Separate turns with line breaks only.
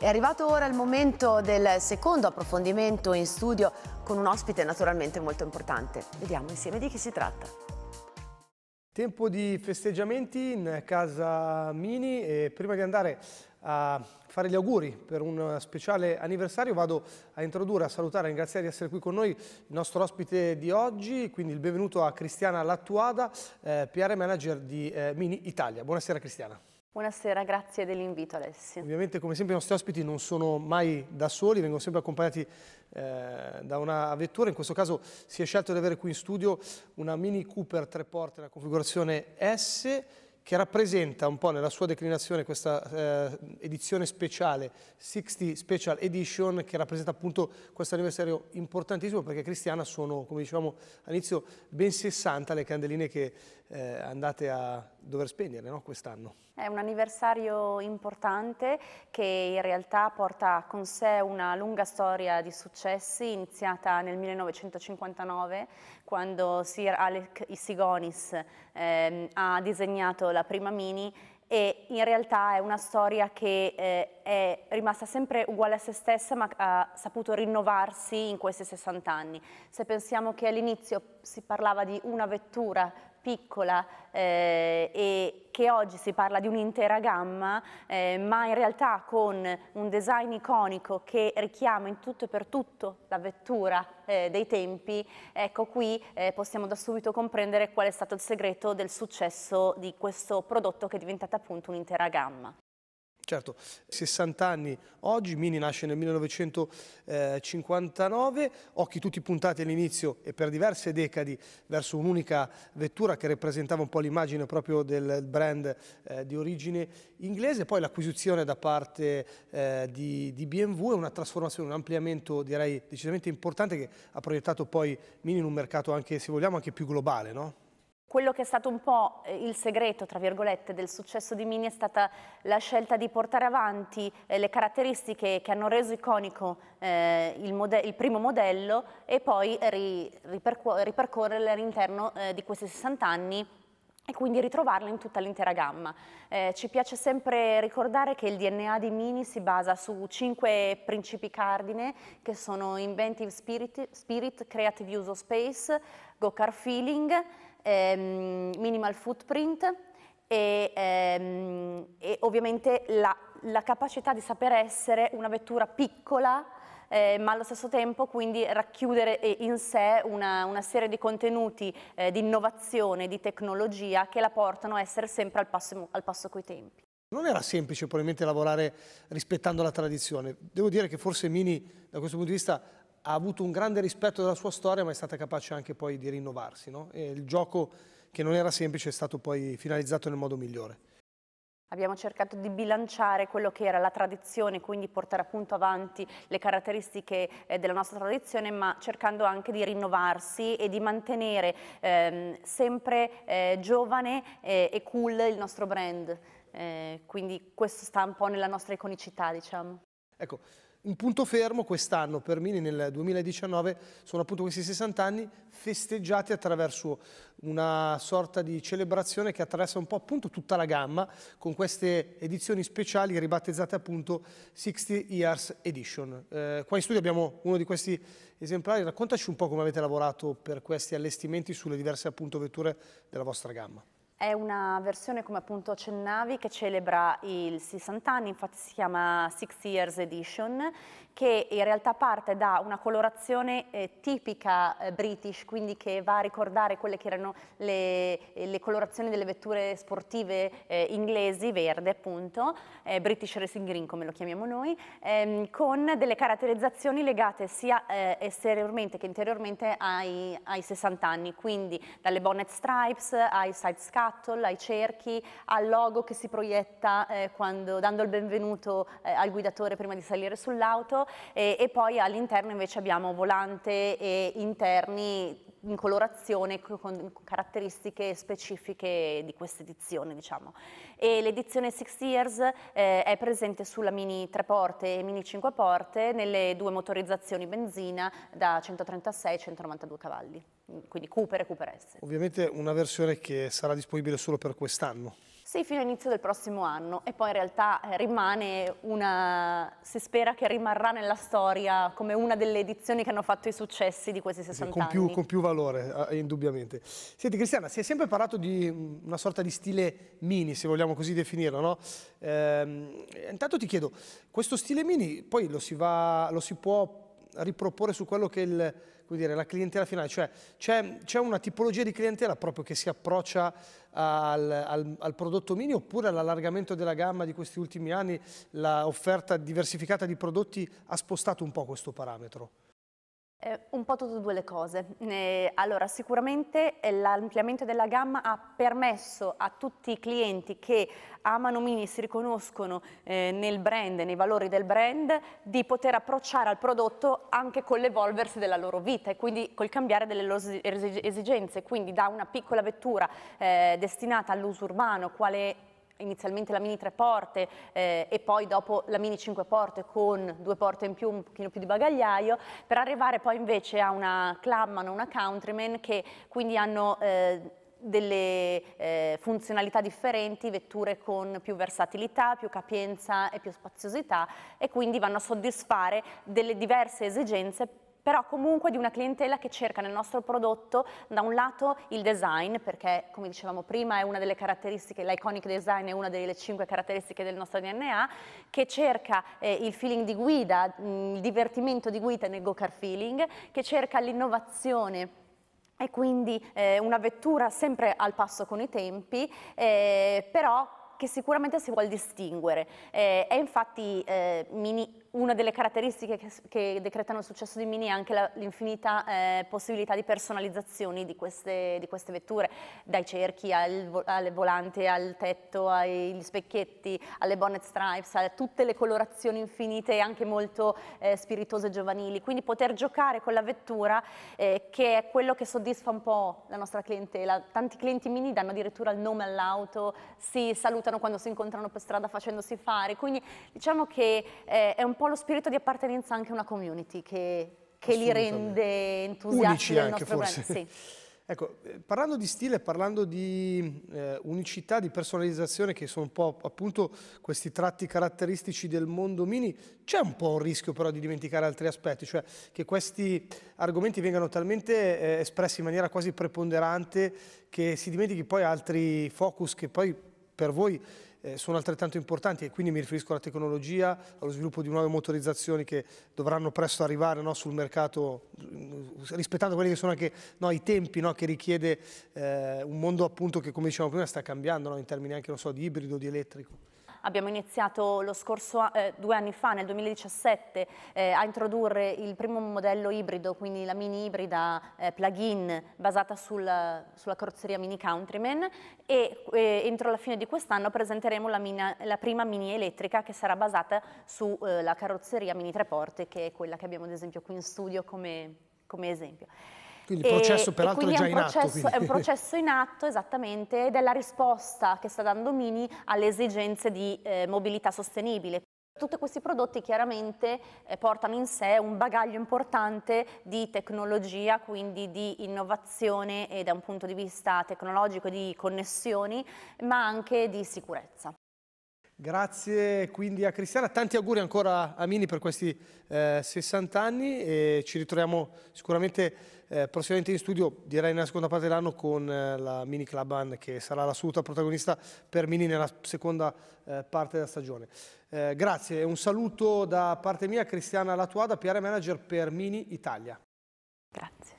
È arrivato ora il momento del secondo approfondimento in studio con un ospite naturalmente molto importante. Vediamo insieme di chi si tratta.
Tempo di festeggiamenti in casa Mini e prima di andare a fare gli auguri per un speciale anniversario vado a introdurre, a salutare, a ringraziare di essere qui con noi il nostro ospite di oggi, quindi il benvenuto a Cristiana Lattuada, eh, PR Manager di eh, Mini Italia. Buonasera Cristiana.
Buonasera, grazie dell'invito Alessio.
Ovviamente come sempre i nostri ospiti non sono mai da soli, vengono sempre accompagnati eh, da una vettura, in questo caso si è scelto di avere qui in studio una Mini Cooper 3 porte, la configurazione S, che rappresenta un po' nella sua declinazione questa eh, edizione speciale, 60 Special Edition, che rappresenta appunto questo anniversario importantissimo perché Cristiana sono, come dicevamo all'inizio, ben 60 le candeline che eh, andate a dover spendere no, quest'anno.
È un anniversario importante che in realtà porta con sé una lunga storia di successi iniziata nel 1959 quando Sir Alec Isigonis eh, ha disegnato la prima Mini e in realtà è una storia che eh, è rimasta sempre uguale a se stessa ma ha saputo rinnovarsi in questi 60 anni. Se pensiamo che all'inizio si parlava di una vettura piccola eh, e che oggi si parla di un'intera gamma, eh, ma in realtà con un design iconico che richiama in tutto e per tutto la vettura eh, dei tempi, ecco qui eh, possiamo da subito comprendere qual è stato il segreto del successo di questo prodotto che è diventato appunto un'intera gamma.
Certo, 60 anni oggi, Mini nasce nel 1959, occhi tutti puntati all'inizio e per diverse decadi verso un'unica vettura che rappresentava un po' l'immagine proprio del brand eh, di origine inglese, poi l'acquisizione da parte eh, di, di, BMW è una trasformazione, un ampliamento direi decisamente importante che ha proiettato poi Mini in un mercato anche, se vogliamo, anche più globale, no?
Quello che è stato un po' eh, il segreto, tra virgolette, del successo di Mini è stata la scelta di portare avanti eh, le caratteristiche che hanno reso iconico eh, il, il, primo modello e poi ri ripercorrerle all'interno eh, di questi 60 anni e quindi ritrovarle in tutta l'intera gamma. Eh, ci piace sempre ricordare che il DNA di Mini si basa su cinque principi cardine che sono Inventive Spirit, Spirit Creative of Space, Go Car Feeling, ehm, minimal footprint e, ehm, e ovviamente la, la, capacità di saper essere una vettura piccola eh, ma allo stesso tempo quindi racchiudere eh, in sé una, una serie di contenuti eh, di innovazione, di tecnologia che la portano a essere sempre al passo, al passo coi tempi.
Non era semplice probabilmente lavorare rispettando la tradizione, devo dire che forse Mini da questo punto di vista ha avuto un grande rispetto della sua storia, ma è stata capace anche poi di rinnovarsi. No? il gioco che non era semplice è stato poi finalizzato nel modo migliore.
Abbiamo cercato di bilanciare quello che era la tradizione, quindi portare appunto avanti le caratteristiche eh, della nostra tradizione, ma cercando anche di rinnovarsi e di mantenere ehm, sempre eh, giovane eh, e cool il nostro brand. Eh, quindi questo sta un po' nella nostra iconicità, diciamo.
Ecco, un punto fermo quest'anno per Mini nel 2019 sono appunto questi 60 anni festeggiati attraverso una sorta di celebrazione che attraversa un po' appunto tutta la gamma con queste edizioni speciali ribattezzate appunto 60 Years Edition. Eh, qua in studio abbiamo uno di questi esemplari, raccontaci un po' come avete lavorato per questi allestimenti sulle diverse appunto vetture della vostra gamma.
È una versione, come appunto accennavi, che celebra il 60 anni, infatti si chiama Six Years Edition, che in realtà parte da una colorazione eh, tipica eh, british, quindi che va a ricordare quelle che erano le, le colorazioni delle vetture sportive eh, inglesi, verde appunto, eh, British Racing Green come lo chiamiamo noi, ehm, con delle caratterizzazioni legate sia eh, esteriormente che interiormente ai, ai 60 anni, quindi dalle bonnet stripes ai side scarf, shuttle, ai cerchi, al logo che si proietta eh, quando, dando il benvenuto eh, al guidatore prima di salire sull'auto e, e poi all'interno invece abbiamo volante e interni in colorazione con caratteristiche specifiche di questa edizione. Diciamo. e l'edizione Six Years eh, è presente sulla Mini 3 porte e Mini 5 porte nelle due motorizzazioni benzina da 136 e 192 cavalli, quindi Cooper e Cooper S.
Ovviamente una versione che sarà disponibile solo per quest'anno
sì, fino all'inizio del prossimo anno e poi in realtà eh, rimane una, si spera che rimarrà nella storia come una delle edizioni che hanno fatto i successi di questi 60 sì, con più, anni. Con
più valore, eh, eh, indubbiamente. Senti Cristiana, si è sempre parlato di mm, una sorta di stile mini, se vogliamo così definirlo, no? Ehm, intanto ti chiedo, questo stile mini poi lo si, va, lo si può riproporre su quello che è il dire, la clientela finale, cioè c'è una tipologia di clientela proprio che si approccia al, al, al, prodotto mini oppure all'allargamento della gamma di questi ultimi anni, l'offerta diversificata di prodotti ha spostato un po' questo parametro?
Eh, un po' tutte e due le cose. Eh, allora, sicuramente eh, l'ampliamento della gamma ha permesso a tutti i clienti che amano Mini, e si riconoscono eh, nel brand, nei valori del brand, di poter approcciare al prodotto anche con l'evolversi della loro vita e quindi col cambiare delle loro esigenze. Quindi da una piccola vettura eh, destinata all'uso urbano, quale inizialmente la mini tre porte eh, e poi dopo la mini cinque porte con due porte in più, un pochino più di bagagliaio, per arrivare poi invece a una Clubman o una Countryman che quindi hanno... Eh, delle eh, funzionalità differenti, vetture con più versatilità, più capienza e più spaziosità e quindi vanno a soddisfare delle diverse esigenze però comunque di una clientela che cerca nel nostro prodotto da un lato il design, perché come dicevamo prima è una delle caratteristiche, l'iconic design è una delle cinque caratteristiche del nostro DNA, che cerca eh, il feeling di guida, mm, il divertimento di guida nel go car feeling, che cerca l'innovazione e quindi eh, una vettura sempre al passo con i tempi, eh, però che sicuramente si vuole distinguere. Eh, è infatti eh, mini una delle caratteristiche che, che, decretano il successo di Mini è anche l'infinita eh, possibilità di personalizzazioni di queste, di queste vetture, dai cerchi al, alle volante, al tetto, agli specchietti, alle bonnet stripes, a tutte le colorazioni infinite e anche molto eh, spiritose giovanili. Quindi poter giocare con la vettura eh, che è quello che soddisfa un po' la nostra clientela. Tanti clienti Mini danno addirittura il nome all'auto, si salutano quando si incontrano per strada facendosi fare, quindi diciamo che eh, è un po' lo spirito di appartenenza anche a una community che, che li rende entusiasti del nostro forse. brand. Sì.
Ecco, eh, parlando di stile, parlando di eh, unicità, di personalizzazione, che sono un po' appunto questi tratti caratteristici del mondo mini, c'è un po' un rischio però di dimenticare altri aspetti, cioè che questi argomenti vengano talmente eh, espressi in maniera quasi preponderante che si dimentichi poi altri focus che poi per voi eh, sono altrettanto importanti e quindi mi riferisco alla tecnologia, allo sviluppo di nuove motorizzazioni che dovranno presto arrivare no, sul mercato, eh, rispettando quelli che sono anche no, i tempi no, che richiede eh, un mondo appunto che come dicevamo prima sta cambiando in termini anche so, di ibrido, di elettrico
abbiamo iniziato lo scorso, eh, due anni fa, nel 2017, eh, a introdurre il primo modello ibrido, quindi la mini ibrida eh, plug-in basata sul, sulla carrozzeria mini Countryman e entro la fine di quest'anno presenteremo la, mina, la, prima mini elettrica che sarà basata sulla eh, carrozzeria mini tre porte, che è quella che abbiamo ad esempio qui in studio come, come esempio. Quindi il processo e, peraltro e è già è in processo, atto. Quindi. È un processo in atto esattamente ed è la risposta che sta dando Mini alle esigenze di eh, mobilità sostenibile. Tutti questi prodotti chiaramente eh, portano in sé un bagaglio importante di tecnologia, quindi di innovazione e da un punto di vista tecnologico di connessioni, ma anche di sicurezza.
Grazie quindi a Cristiana, tanti auguri ancora a Mini per questi eh, 60 anni e ci ritroviamo sicuramente eh, prossimamente in studio, direi nella seconda parte dell'anno con eh, la Mini Cluban che sarà l'assoluta protagonista per Mini nella seconda eh, parte della stagione. Eh, grazie, un saluto da parte mia a Cristiana Latuada, PR Manager per Mini Italia. Grazie.